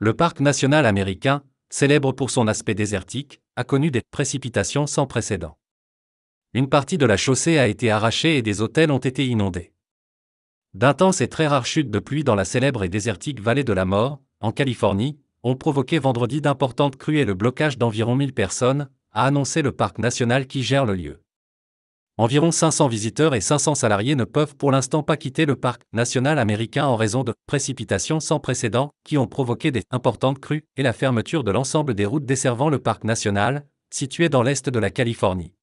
Le parc national américain, célèbre pour son aspect désertique, a connu des précipitations sans précédent. Une partie de la chaussée a été arrachée et des hôtels ont été inondés. D'intenses et très rares chutes de pluie dans la célèbre et désertique vallée de la mort, en Californie, ont provoqué vendredi d'importantes crues et le blocage d'environ 1000 personnes, a annoncé le parc national qui gère le lieu environ 500 visiteurs et 500 salariés ne peuvent pour l'instant pas quitter le parc national américain en raison de précipitations sans précédent qui ont provoqué des importantes crues et la fermeture de l'ensemble des routes desservant le parc national, situé dans l'est de la Californie.